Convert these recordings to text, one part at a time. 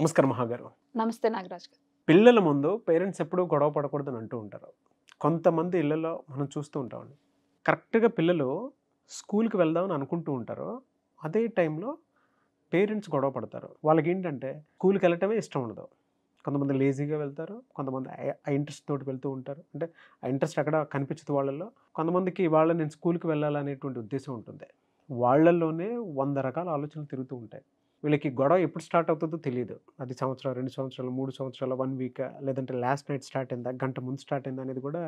నమస్కారం మహాగారు నమస్తే నాగరాజ్ పిల్లల ముందు పేరెంట్స్ ఎప్పుడూ గొడవ పడకూడదని అంటూ ఉంటారు కొంతమంది ఇళ్లలో మనం చూస్తూ ఉంటామండి కరెక్ట్గా పిల్లలు స్కూల్కి వెళ్దామని అనుకుంటూ ఉంటారు అదే టైంలో పేరెంట్స్ గొడవ పడతారు వాళ్ళకి ఏంటంటే స్కూల్కి వెళ్ళటమే ఇష్టం ఉండదు కొంతమంది లేజీగా వెళ్తారు కొంతమంది ఆ ఇంట్రెస్ట్ తోటి వెళ్తూ ఉంటారు అంటే ఆ ఇంట్రెస్ట్ అక్కడ కనిపించదు వాళ్ళలో కొంతమందికి ఇవాళ నేను స్కూల్కి వెళ్ళాలనేటువంటి ఉద్దేశం ఉంటుంది వాళ్ళల్లోనే వంద రకాల ఆలోచనలు తిరుగుతూ ఉంటాయి వీళ్ళకి గొడవ ఎప్పుడు స్టార్ట్ అవుతుందో తెలియదు అది సంవత్సరం రెండు సంవత్సరాలు మూడు సంవత్సరాలు వన్ వీక్ లేదంటే లాస్ట్ నైట్ స్టార్ట్ అయిందా గంట ముందు స్టార్ట్ అయిందా అనేది కూడా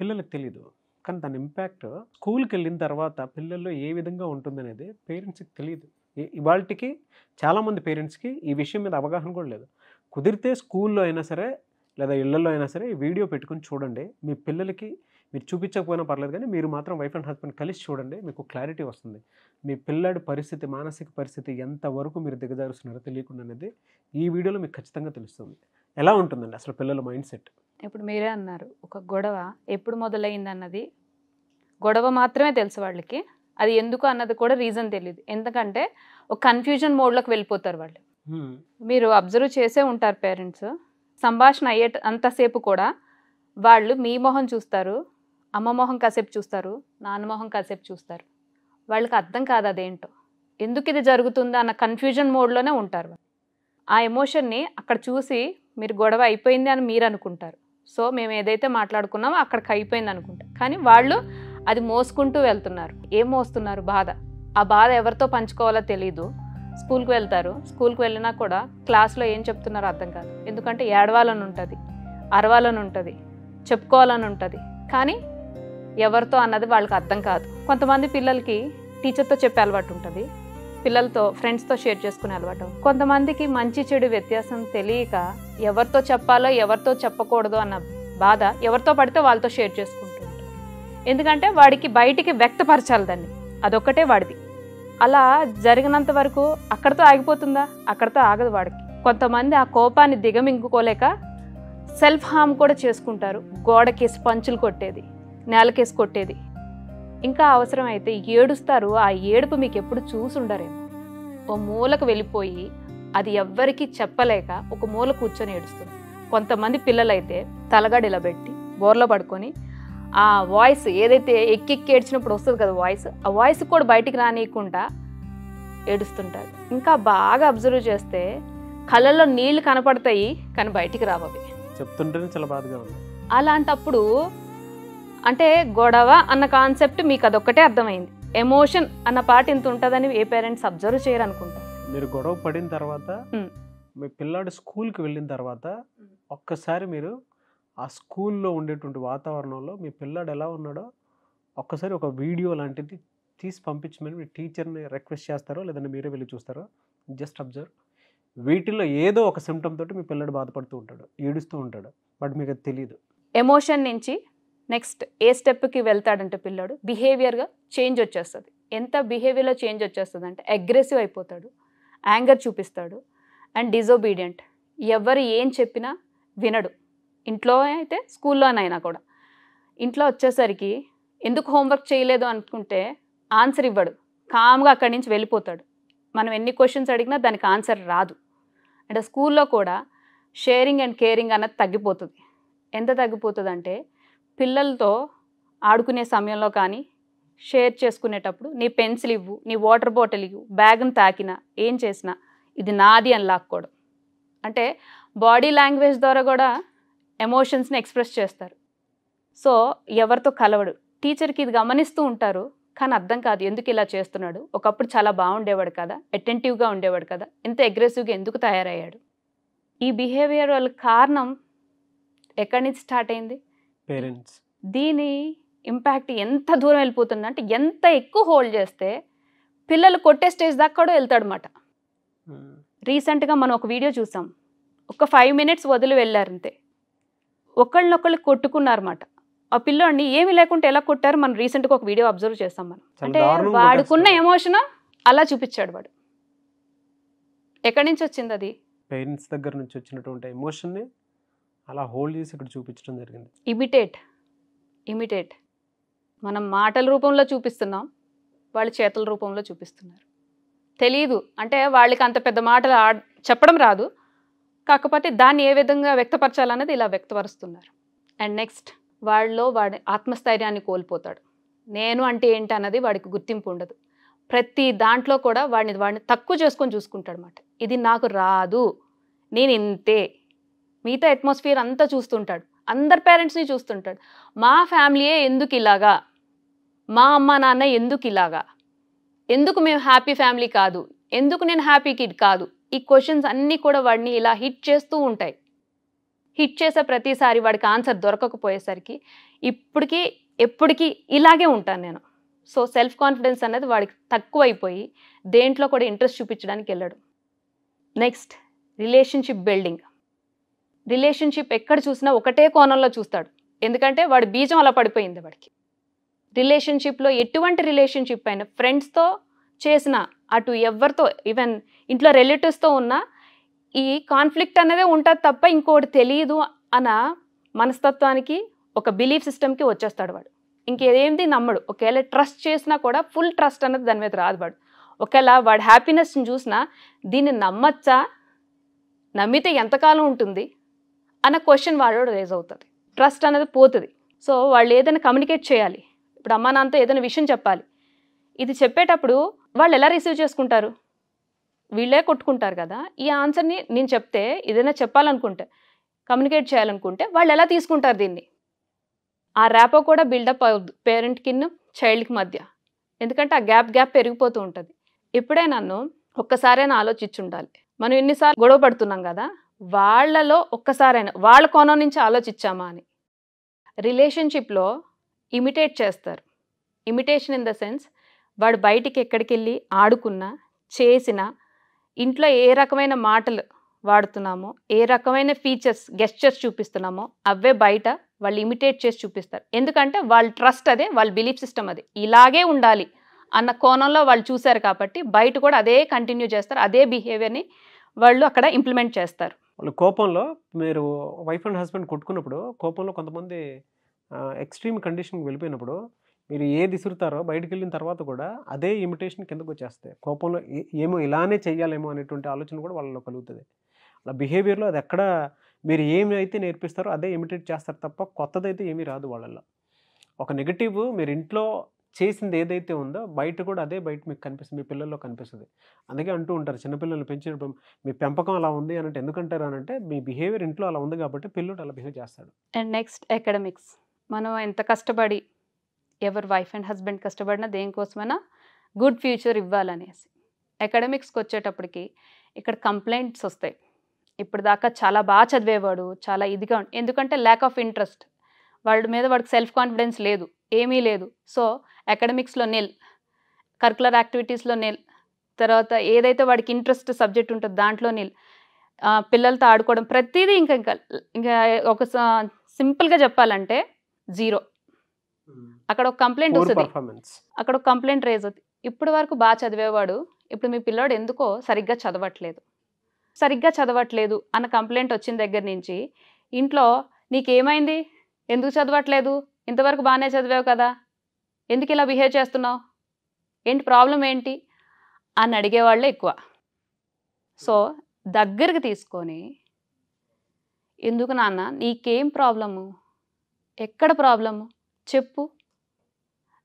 పిల్లలకు తెలియదు కానీ దాని ఇంపాక్ట్ స్కూల్కి వెళ్ళిన తర్వాత పిల్లల్లో ఏ విధంగా ఉంటుందనేది పేరెంట్స్కి తెలియదు ఇవాళకి చాలామంది పేరెంట్స్కి ఈ విషయం మీద అవగాహన కూడా లేదు కుదిరితే స్కూల్లో అయినా సరే లేదా ఇళ్లలో అయినా సరే వీడియో పెట్టుకుని చూడండి మీ పిల్లలకి మీరు చూపించకపోయినా పర్లేదు కానీ మీరు మాత్రం వైఫ్ అండ్ హస్బెండ్ కలిసి చూడండి మీకు క్లారిటీ వస్తుంది మీ పిల్లడి పరిస్థితి మానసిక పరిస్థితి ఎంతవరకు మీరు దిగజారుస్తున్నారో తెలియకుండా అనేది ఈ వీడియోలో మీకు ఖచ్చితంగా తెలుస్తుంది ఎలా ఉంటుందండి అసలు పిల్లల మైండ్ సెట్ ఇప్పుడు మీరే అన్నారు ఒక గొడవ ఎప్పుడు మొదలైంది అన్నది గొడవ మాత్రమే తెలుసు వాళ్ళకి అది ఎందుకు అన్నది కూడా రీజన్ తెలియదు ఎందుకంటే ఒక కన్ఫ్యూజన్ మోడ్లోకి వెళ్ళిపోతారు వాళ్ళు మీరు అబ్జర్వ్ చేసే ఉంటారు పేరెంట్స్ సంభాషణ అయ్యే అంతసేపు కూడా వాళ్ళు మీ మొహం చూస్తారు అమ్మ మొహం కాసేపు చూస్తారు నాన్న మొహం కాసేపు చూస్తారు వాళ్ళకి అర్థం కాదు అదేంటో ఎందుకు ఇది జరుగుతుందా అన్న కన్ఫ్యూజన్ మోడ్లోనే ఉంటారు ఆ ఎమోషన్ని అక్కడ చూసి మీరు గొడవ అయిపోయింది అని మీరు అనుకుంటారు సో మేము ఏదైతే మాట్లాడుకున్నామో అక్కడికి అయిపోయింది అనుకుంటాం కానీ వాళ్ళు అది మోసుకుంటూ వెళ్తున్నారు ఏం మోస్తున్నారు బాధ ఆ బాధ ఎవరితో పంచుకోవాలో తెలీదు స్కూల్కి వెళ్తారు స్కూల్కి వెళ్ళినా కూడా క్లాస్లో ఏం చెప్తున్నారో అర్థం కాదు ఎందుకంటే ఏడవాలని ఉంటుంది అరవాలని ఉంటుంది చెప్పుకోవాలని ఉంటుంది కానీ ఎవరితో అన్నది వాళ్ళకి అర్థం కాదు కొంతమంది పిల్లలకి టీచర్తో చెప్పే అలవాటు ఉంటుంది పిల్లలతో ఫ్రెండ్స్తో షేర్ చేసుకునే అలవాటు కొంతమందికి మంచి చెడు వ్యత్యాసం తెలియక ఎవరితో చెప్పాలో ఎవరితో చెప్పకూడదు అన్న బాధ ఎవరితో పడితే వాళ్ళతో షేర్ చేసుకుంటూ ఎందుకంటే వాడికి బయటికి వ్యక్తపరచాలి దాన్ని అదొక్కటే వాడిది అలా జరిగినంత వరకు అక్కడితో ఆగిపోతుందా అక్కడితో ఆగదు వాడికి కొంతమంది ఆ కోపాన్ని దిగమింగుకోలేక సెల్ఫ్ హామ్ కూడా చేసుకుంటారు గోడకి స్పంచులు కొట్టేది నేలకేసి కొట్టేది ఇంకా అవసరమైతే ఏడుస్తారు ఆ ఏడుపు మీకు ఎప్పుడు చూసుండరేమో ఓ మూలకు వెళ్ళిపోయి అది ఎవ్వరికీ చెప్పలేక ఒక మూల కూర్చొని ఏడుస్తుంది కొంతమంది పిల్లలైతే ఇలా పెట్టి బోర్లో పడుకొని ఆ వాయిస్ ఏదైతే ఎక్కెక్కి ఏడ్చినప్పుడు వస్తుంది కదా వాయిస్ ఆ వాయిస్ కూడా బయటికి రానియకుండా ఏడుస్తుంటారు ఇంకా బాగా అబ్జర్వ్ చేస్తే కళ్ళల్లో నీళ్లు కనపడతాయి కానీ బయటికి రావవి చెప్తుంటేనే చాలా బాధగా ఉంది అలాంటప్పుడు అంటే గొడవ అన్న కాన్సెప్ట్ మీకు అదొక్కటే అర్థమైంది ఎమోషన్ అన్న పాట ఇంత ఉంటుందని ఏ పేరెంట్స్ అబ్జర్వ్ చేయరు అనుకుంటా మీరు గొడవ పడిన తర్వాత మీ పిల్లాడు స్కూల్కి వెళ్ళిన తర్వాత ఒక్కసారి మీరు ఆ స్కూల్లో ఉండేటువంటి వాతావరణంలో మీ పిల్లాడు ఎలా ఉన్నాడో ఒక్కసారి ఒక వీడియో లాంటిది తీసి పంపించమని మీ టీచర్ని రిక్వెస్ట్ చేస్తారో లేదంటే మీరే వెళ్ళి చూస్తారో జస్ట్ అబ్జర్వ్ వీటిలో ఏదో ఒక సిమ్టమ్ తోటి మీ పిల్లడు బాధపడుతూ ఉంటాడు ఏడుస్తూ ఉంటాడు బట్ మీకు అది తెలియదు ఎమోషన్ నుంచి నెక్స్ట్ ఏ స్టెప్కి వెళ్తాడంటే పిల్లాడు బిహేవియర్గా చేంజ్ వచ్చేస్తుంది ఎంత బిహేవియర్లో చేంజ్ వచ్చేస్తుంది అంటే అగ్రెసివ్ అయిపోతాడు యాంగర్ చూపిస్తాడు అండ్ డిజోబీడియంట్ ఎవరు ఏం చెప్పినా వినడు ఇంట్లో అయితే స్కూల్లోనైనా కూడా ఇంట్లో వచ్చేసరికి ఎందుకు హోంవర్క్ చేయలేదు అనుకుంటే ఆన్సర్ ఇవ్వడు కామ్గా అక్కడి నుంచి వెళ్ళిపోతాడు మనం ఎన్ని క్వశ్చన్స్ అడిగినా దానికి ఆన్సర్ రాదు అంటే స్కూల్లో కూడా షేరింగ్ అండ్ కేరింగ్ అన్నది తగ్గిపోతుంది ఎంత తగ్గిపోతుంది అంటే పిల్లలతో ఆడుకునే సమయంలో కానీ షేర్ చేసుకునేటప్పుడు నీ పెన్సిల్ ఇవ్వు నీ వాటర్ బాటిల్ ఇవ్వు బ్యాగ్ని తాకినా ఏం చేసినా ఇది నాది అని లాక్కోవడం అంటే బాడీ లాంగ్వేజ్ ద్వారా కూడా ఎమోషన్స్ని ఎక్స్ప్రెస్ చేస్తారు సో ఎవరితో కలవడు టీచర్కి ఇది గమనిస్తూ ఉంటారు కానీ అర్థం కాదు ఎందుకు ఇలా చేస్తున్నాడు ఒకప్పుడు చాలా బాగుండేవాడు కదా అటెంటివ్గా ఉండేవాడు కదా ఇంత అగ్రెసివ్గా ఎందుకు తయారయ్యాడు ఈ బిహేవియర్ వాళ్ళ కారణం ఎక్కడి నుంచి స్టార్ట్ అయింది పేరెంట్స్ దీని ఇంపాక్ట్ ఎంత దూరం వెళ్ళిపోతుంది అంటే ఎంత ఎక్కువ హోల్డ్ చేస్తే పిల్లలు కొట్టే స్టేజ్ దాకా కూడా వెళ్తాడనమాట రీసెంట్గా మనం ఒక వీడియో చూసాం ఒక ఫైవ్ మినిట్స్ వదిలి వెళ్ళారంతే ఒకళ్ళనొకళ్ళు కొట్టుకున్నారన్నమాట ఆ పిల్లోడిని ఏమి లేకుండా ఎలా కొట్టారు మనం రీసెంట్గా ఒక వీడియో అబ్జర్వ్ చేస్తాం మనం అంటే వాడుకున్న ఎమోషన్ అలా చూపించాడు వాడు ఎక్కడి నుంచి వచ్చింది అది పేరెంట్స్ దగ్గర నుంచి వచ్చినటువంటి ఎమోషన్ అలా హోల్డ్ చేసి ఇక్కడ చూపించడం జరిగింది ఇమిటేట్ ఇమిటేట్ మనం మాటల రూపంలో చూపిస్తున్నాం వాళ్ళు చేతల రూపంలో చూపిస్తున్నారు తెలియదు అంటే వాళ్ళకి అంత పెద్ద మాటలు చెప్పడం రాదు కాకపోతే దాన్ని ఏ విధంగా వ్యక్తపరచాలన్నది ఇలా వ్యక్తపరుస్తున్నారు అండ్ నెక్స్ట్ వాళ్ళలో వాడి ఆత్మస్థైర్యాన్ని కోల్పోతాడు నేను అంటే ఏంటి అన్నది వాడికి గుర్తింపు ఉండదు ప్రతి దాంట్లో కూడా వాడిని వాడిని తక్కువ చేసుకొని చూసుకుంటాడు అనమాట ఇది నాకు రాదు నేను ఇంతే మిగతా అట్మాస్ఫియర్ అంతా చూస్తుంటాడు అందరి పేరెంట్స్ని చూస్తుంటాడు మా ఫ్యామిలీయే ఎందుకు ఇలాగా మా అమ్మ నాన్న ఎందుకు ఇలాగా ఎందుకు మేము హ్యాపీ ఫ్యామిలీ కాదు ఎందుకు నేను హ్యాపీ కిడ్ కాదు ఈ క్వశ్చన్స్ అన్నీ కూడా వాడిని ఇలా హిట్ చేస్తూ ఉంటాయి హిట్ చేసే ప్రతిసారి వాడికి ఆన్సర్ దొరకకపోయేసరికి ఇప్పటికీ ఎప్పటికీ ఇలాగే ఉంటాను నేను సో సెల్ఫ్ కాన్ఫిడెన్స్ అనేది వాడికి తక్కువైపోయి దేంట్లో కూడా ఇంట్రెస్ట్ చూపించడానికి వెళ్ళాడు నెక్స్ట్ రిలేషన్షిప్ బిల్డింగ్ రిలేషన్షిప్ ఎక్కడ చూసినా ఒకటే కోణంలో చూస్తాడు ఎందుకంటే వాడి బీజం అలా పడిపోయింది వాడికి రిలేషన్షిప్లో ఎటువంటి రిలేషన్షిప్ అయినా ఫ్రెండ్స్తో చేసిన అటు ఎవరితో ఈవెన్ ఇంట్లో రిలేటివ్స్తో ఉన్న ఈ కాన్ఫ్లిక్ట్ అనేది ఉంటుంది తప్ప ఇంకోటి తెలియదు అన్న మనస్తత్వానికి ఒక బిలీఫ్ సిస్టమ్కి వచ్చేస్తాడు వాడు ఇంకేదేమిది నమ్మడు ఒకవేళ ట్రస్ట్ చేసినా కూడా ఫుల్ ట్రస్ట్ అనేది దాని మీద రాదు వాడు ఒకవేళ వాడు హ్యాపీనెస్ని చూసినా దీన్ని నమ్మచ్చా నమ్మితే ఎంతకాలం ఉంటుంది అన్న క్వశ్చన్ వాళ్ళు రేజ్ అవుతుంది ట్రస్ట్ అనేది పోతుంది సో వాళ్ళు ఏదైనా కమ్యూనికేట్ చేయాలి ఇప్పుడు అమ్మా నాన్నతో ఏదైనా విషయం చెప్పాలి ఇది చెప్పేటప్పుడు వాళ్ళు ఎలా రిసీవ్ చేసుకుంటారు వీళ్ళే కొట్టుకుంటారు కదా ఈ ఆన్సర్ని నేను చెప్తే ఏదైనా చెప్పాలనుకుంటే కమ్యూనికేట్ చేయాలనుకుంటే వాళ్ళు ఎలా తీసుకుంటారు దీన్ని ఆ ర్యాపో కూడా బిల్డప్ పేరెంట్ కిన్ను చైల్డ్కి మధ్య ఎందుకంటే ఆ గ్యాప్ గ్యాప్ పెరిగిపోతూ ఉంటుంది ఇప్పుడే నన్ను ఒక్కసారైనా ఉండాలి మనం ఎన్నిసార్లు గొడవ పడుతున్నాం కదా వాళ్ళలో ఒక్కసారైనా వాళ్ళ కోణం నుంచి ఆలోచించామా అని రిలేషన్షిప్లో ఇమిటేట్ చేస్తారు ఇమిటేషన్ ఇన్ ద సెన్స్ వాడు బయటికి ఎక్కడికి వెళ్ళి ఆడుకున్నా చేసిన ఇంట్లో ఏ రకమైన మాటలు వాడుతున్నామో ఏ రకమైన ఫీచర్స్ గెస్చర్స్ చూపిస్తున్నామో అవే బయట వాళ్ళు ఇమిటేట్ చేసి చూపిస్తారు ఎందుకంటే వాళ్ళ ట్రస్ట్ అదే వాళ్ళ బిలీఫ్ సిస్టమ్ అదే ఇలాగే ఉండాలి అన్న కోణంలో వాళ్ళు చూశారు కాబట్టి బయట కూడా అదే కంటిన్యూ చేస్తారు అదే బిహేవియర్ని వాళ్ళు అక్కడ ఇంప్లిమెంట్ చేస్తారు వాళ్ళు కోపంలో మీరు వైఫ్ అండ్ హస్బెండ్ కొట్టుకున్నప్పుడు కోపంలో కొంతమంది ఎక్స్ట్రీమ్ కండిషన్కి వెళ్ళిపోయినప్పుడు మీరు ఏది విసురుతారో బయటకు వెళ్ళిన తర్వాత కూడా అదే ఇమిటేషన్ కిందకు వచ్చేస్తాయి కోపంలో ఏమో ఇలానే చేయాలేమో అనేటువంటి ఆలోచన కూడా వాళ్ళలో కలుగుతుంది అలా బిహేవియర్లో అది ఎక్కడ మీరు ఏమి అయితే నేర్పిస్తారో అదే ఇమిటేట్ చేస్తారు తప్ప కొత్తదైతే ఏమీ రాదు వాళ్ళల్లో ఒక నెగిటివ్ మీరు ఇంట్లో చేసింది ఏదైతే ఉందో బయట కూడా అదే బయట మీకు కనిపిస్తుంది మీ పిల్లల్లో కనిపిస్తుంది అందుకే అంటూ ఉంటారు చిన్నపిల్లల్ని పెంచినప్పుడు మీ పెంపకం అలా ఉంది అని అంటే ఎందుకంటారు అని అంటే మీ బిహేవియర్ ఇంట్లో అలా ఉంది కాబట్టి పిల్లడు అలా బిహేవ్ చేస్తాడు అండ్ నెక్స్ట్ అకాడమిక్స్ మనం ఎంత కష్టపడి ఎవరు వైఫ్ అండ్ హస్బెండ్ కష్టపడినా దేనికోసమైనా గుడ్ ఫ్యూచర్ ఇవ్వాలనేసి అకాడమిక్స్కి వచ్చేటప్పటికి ఇక్కడ కంప్లైంట్స్ వస్తాయి ఇప్పుడు దాకా చాలా బాగా చదివేవాడు చాలా ఇదిగా ఎందుకంటే ల్యాక్ ఆఫ్ ఇంట్రెస్ట్ వాడి మీద వాడికి సెల్ఫ్ కాన్ఫిడెన్స్ లేదు ఏమీ లేదు సో అకాడమిక్స్లో నెల్ కరికులర్ యాక్టివిటీస్లో నెల్ తర్వాత ఏదైతే వాడికి ఇంట్రెస్ట్ సబ్జెక్ట్ ఉంటుందో దాంట్లో నెల్ పిల్లలతో ఆడుకోవడం ప్రతిదీ ఇంకా ఇంకా ఇంకా ఒక సింపుల్గా చెప్పాలంటే జీరో అక్కడ ఒక కంప్లైంట్ వస్తుంది అక్కడ ఒక కంప్లైంట్ రేజ్ అవుతుంది ఇప్పటి వరకు బాగా చదివేవాడు ఇప్పుడు మీ పిల్లవాడు ఎందుకో సరిగ్గా చదవట్లేదు సరిగ్గా చదవట్లేదు అన్న కంప్లైంట్ వచ్చిన దగ్గర నుంచి ఇంట్లో నీకేమైంది ఎందుకు చదవట్లేదు ఇంతవరకు బాగానే చదివావు కదా ఎందుకు ఇలా బిహేవ్ చేస్తున్నావు ఏంటి ప్రాబ్లం ఏంటి అని అడిగేవాళ్ళే ఎక్కువ సో దగ్గరికి తీసుకొని ఎందుకు నాన్న నీకేం ప్రాబ్లము ఎక్కడ ప్రాబ్లము చెప్పు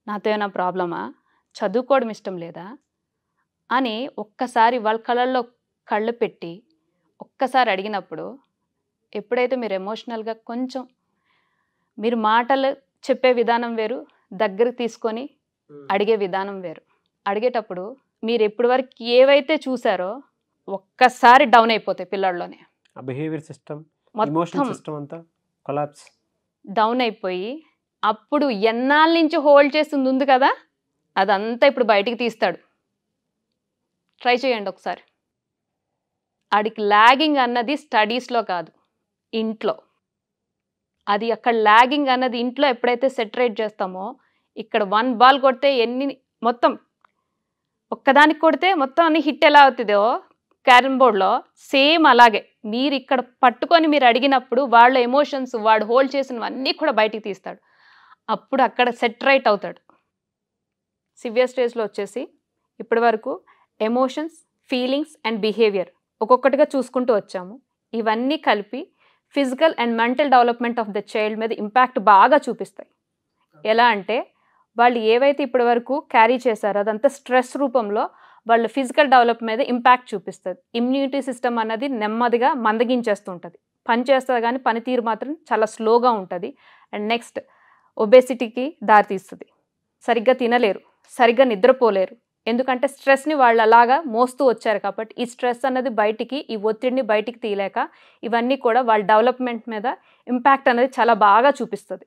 నాతో ఏమైనా ప్రాబ్లమా చదువుకోవడం ఇష్టం లేదా అని ఒక్కసారి వాళ్ళ కళ్ళల్లో కళ్ళు పెట్టి ఒక్కసారి అడిగినప్పుడు ఎప్పుడైతే మీరు ఎమోషనల్గా కొంచెం మీరు మాటలు చెప్పే విధానం వేరు దగ్గర తీసుకొని అడిగే విధానం వేరు అడిగేటప్పుడు మీరు ఎప్పటి వరకు ఏవైతే చూసారో ఒక్కసారి డౌన్ అయిపోతాయి పిల్లల్లోనే బిహేవియర్ సిస్టమ్ మొత్తం సిస్టమ్ అంతా కొలాప్స్ డౌన్ అయిపోయి అప్పుడు ఎన్నాళ్ళ నుంచి హోల్డ్ చేస్తుంది ఉంది కదా అదంతా ఇప్పుడు బయటికి తీస్తాడు ట్రై చేయండి ఒకసారి ఆడికి లాగింగ్ అన్నది స్టడీస్లో కాదు ఇంట్లో అది అక్కడ లాగింగ్ అన్నది ఇంట్లో ఎప్పుడైతే సెటరేట్ చేస్తామో ఇక్కడ వన్ బాల్ కొడితే ఎన్ని మొత్తం ఒక్కదానికి కొడితే మొత్తం అన్ని హిట్ ఎలా అవుతుందో క్యారమ్ బోర్డ్లో సేమ్ అలాగే మీరు ఇక్కడ పట్టుకొని మీరు అడిగినప్పుడు వాళ్ళ ఎమోషన్స్ వాడు హోల్డ్ చేసినవన్నీ కూడా బయటికి తీస్తాడు అప్పుడు అక్కడ సెటరైట్ అవుతాడు సివియర్ స్టేజ్లో వచ్చేసి ఇప్పటి వరకు ఎమోషన్స్ ఫీలింగ్స్ అండ్ బిహేవియర్ ఒక్కొక్కటిగా చూసుకుంటూ వచ్చాము ఇవన్నీ కలిపి physical and mental development of the child మీద ఇంపాక్ట్ బాగా చూపిస్తాయి ఎలా అంటే వాళ్ళు ఏవైతే ఇప్పటి వరకు క్యారీ చేశారో అదంతా స్ట్రెస్ రూపంలో వాళ్ళ ఫిజికల్ డెవలప్ మీద ఇంపాక్ట్ చూపిస్తుంది ఇమ్యూనిటీ సిస్టమ్ అన్నది నెమ్మదిగా మందగించేస్తుంటుంది పని చేస్తుంది కానీ పనితీరు మాత్రం చాలా స్లోగా ఉంటుంది అండ్ నెక్స్ట్ ఒబేసిటీకి దారితీస్తుంది సరిగ్గా తినలేరు సరిగ్గా నిద్రపోలేరు ఎందుకంటే స్ట్రెస్ని వాళ్ళు అలాగా మోస్తూ వచ్చారు కాబట్టి ఈ స్ట్రెస్ అన్నది బయటికి ఈ ఒత్తిడిని బయటికి తీయలేక ఇవన్నీ కూడా వాళ్ళ డెవలప్మెంట్ మీద ఇంపాక్ట్ అనేది చాలా బాగా చూపిస్తుంది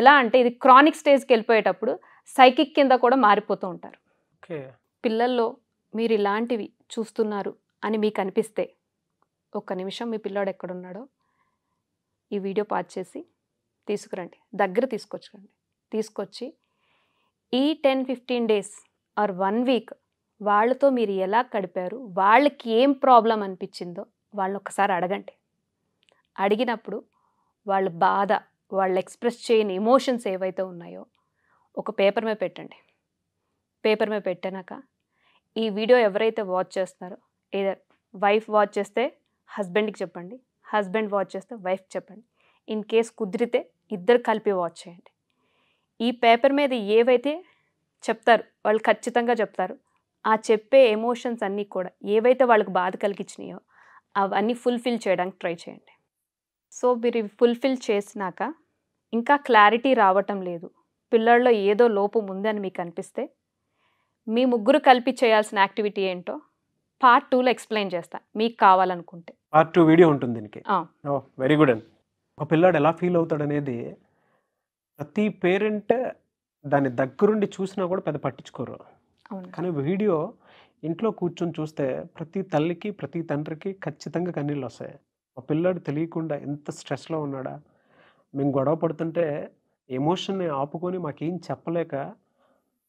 ఎలా అంటే ఇది క్రానిక్ స్టేజ్కి వెళ్ళిపోయేటప్పుడు సైకిక్ కింద కూడా మారిపోతూ ఉంటారు పిల్లల్లో మీరు ఇలాంటివి చూస్తున్నారు అని మీకు అనిపిస్తే ఒక్క నిమిషం మీ పిల్లాడు ఎక్కడున్నాడో ఈ వీడియో పాజ్ చేసి తీసుకురండి దగ్గర తీసుకొచ్చుకోండి తీసుకొచ్చి ఈ ten fifteen days or one week వాళ్ళతో మీరు ఎలా గడిపారు వాళ్ళకి ఏం ప్రాబ్లం అనిపించిందో వాళ్ళని ఒకసారి అడగండి అడిగినప్పుడు వాళ్ళ బాధ వాళ్ళు ఎక్స్ప్రెస్ చేయని ఎమోషన్స్ ఏవైతే ఉన్నాయో ఒక పేపర్ మీద పెట్టండి పేపర్ మీద పెట్టాక ఈ వీడియో ఎవరైతే వాచ్ చేస్తున్నారో ఏదో వైఫ్ వాచ్ చేస్తే హస్బెండ్కి చెప్పండి హస్బెండ్ వాచ్ చేస్తే వైఫ్ చెప్పండి ఇన్ కేస్ కుదిరితే ఇద్దరు కలిపి వాచ్ చేయండి ఈ పేపర్ మీద ఏవైతే చెప్తారు వాళ్ళు ఖచ్చితంగా చెప్తారు ఆ చెప్పే ఎమోషన్స్ అన్నీ కూడా ఏవైతే వాళ్ళకి బాధ కలిగించినాయో అవన్నీ ఫుల్ఫిల్ చేయడానికి ట్రై చేయండి సో మీరు ఫుల్ఫిల్ చేసినాక ఇంకా క్లారిటీ రావటం లేదు పిల్లల్లో ఏదో లోపం ఉందని మీకు అనిపిస్తే మీ ముగ్గురు కలిపి చేయాల్సిన యాక్టివిటీ ఏంటో పార్ట్ టూలో ఎక్స్ప్లెయిన్ చేస్తా మీకు కావాలనుకుంటే పార్ట్ టూ వీడియో ఉంటుంది దీనికి వెరీ గుడ్ అండి ఒక పిల్లాడు ఎలా ఫీల్ అవుతాడు అనేది ప్రతి పేరెంట్ దాన్ని దగ్గరుండి చూసినా కూడా పెద్ద పట్టించుకోరు కానీ వీడియో ఇంట్లో కూర్చొని చూస్తే ప్రతి తల్లికి ప్రతి తండ్రికి ఖచ్చితంగా కన్నీళ్ళు వస్తాయి ఆ పిల్లాడు తెలియకుండా ఎంత స్ట్రెస్లో ఉన్నాడా మేము గొడవ పడుతుంటే ఎమోషన్ని ఆపుకొని మాకేం చెప్పలేక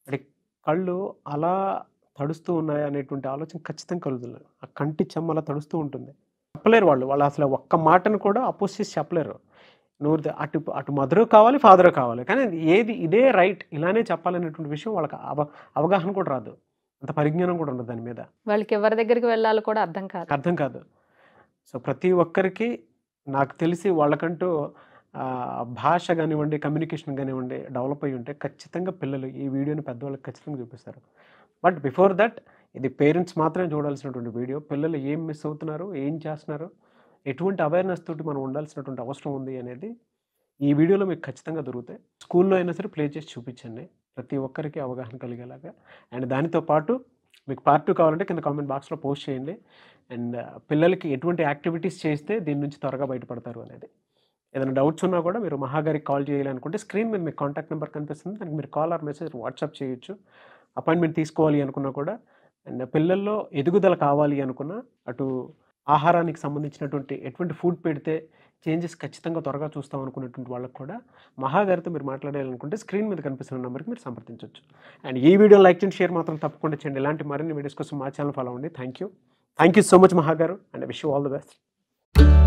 అది కళ్ళు అలా తడుస్తూ ఉన్నాయి అనేటువంటి ఆలోచన ఖచ్చితంగా కలుగుతుంది ఆ కంటి చెమ్మ అలా తడుస్తూ ఉంటుంది చెప్పలేరు వాళ్ళు వాళ్ళు అసలు ఒక్క మాటను కూడా అపోజ్ చేసి చెప్పలేరు నూరు అటు అటు మదరు కావాలి ఫాదర్ కావాలి కానీ ఏది ఇదే రైట్ ఇలానే చెప్పాలనేటువంటి విషయం వాళ్ళకి అవ అవగాహన కూడా రాదు అంత పరిజ్ఞానం కూడా ఉండదు దాని మీద వాళ్ళకి ఎవరి దగ్గరికి వెళ్ళాలో కూడా అర్థం కాదు అర్థం కాదు సో ప్రతి ఒక్కరికి నాకు తెలిసి వాళ్ళకంటూ భాష కానివ్వండి కమ్యూనికేషన్ కానివ్వండి డెవలప్ అయ్యి ఉంటే ఖచ్చితంగా పిల్లలు ఈ వీడియోని పెద్దవాళ్ళకి ఖచ్చితంగా చూపిస్తారు బట్ బిఫోర్ దట్ ఇది పేరెంట్స్ మాత్రమే చూడాల్సినటువంటి వీడియో పిల్లలు ఏం మిస్ అవుతున్నారు ఏం చేస్తున్నారు ఎటువంటి అవేర్నెస్ తోటి మనం ఉండాల్సినటువంటి అవసరం ఉంది అనేది ఈ వీడియోలో మీకు ఖచ్చితంగా దొరుకుతాయి స్కూల్లో అయినా సరే ప్లే చేసి చూపించండి ప్రతి ఒక్కరికి అవగాహన కలిగేలాగా అండ్ దానితో పాటు మీకు పార్ట్ టూ కావాలంటే కింద కామెంట్ బాక్స్లో పోస్ట్ చేయండి అండ్ uh, పిల్లలకి ఎటువంటి యాక్టివిటీస్ చేస్తే దీని నుంచి త్వరగా బయటపడతారు అనేది ఏదైనా డౌట్స్ ఉన్నా కూడా మీరు మహాగారికి కాల్ చేయాలనుకుంటే స్క్రీన్ మీద మీకు కాంటాక్ట్ నెంబర్ కనిపిస్తుంది దానికి మీరు కాల్ ఆర్ మెసేజ్ వాట్సాప్ చేయొచ్చు అపాయింట్మెంట్ తీసుకోవాలి అనుకున్నా కూడా అండ్ పిల్లల్లో ఎదుగుదల కావాలి అనుకున్నా అటు ఆహారానికి సంబంధించినటువంటి ఎటువంటి ఫుడ్ పెడితే చేంజెస్ ఖచ్చితంగా త్వరగా చూస్తాం అనుకునేటువంటి వాళ్ళకు కూడా మహాగారితో మీరు మాట్లాడాలనుకుంటే స్క్రీన్ మీద కనిపిస్తున్న నెంబర్కి మీరు సంప్రదించవచ్చు అండ్ ఈ వీడియో లైక్ చేయండి షేర్ మాత్రం తప్పకుండా చేయండి ఇలాంటి మరిన్ని వీడియోస్ కోసం మా ఛానల్ ఫాలో అవ్వండి thank you thank you so much మహాగారు and wish all the best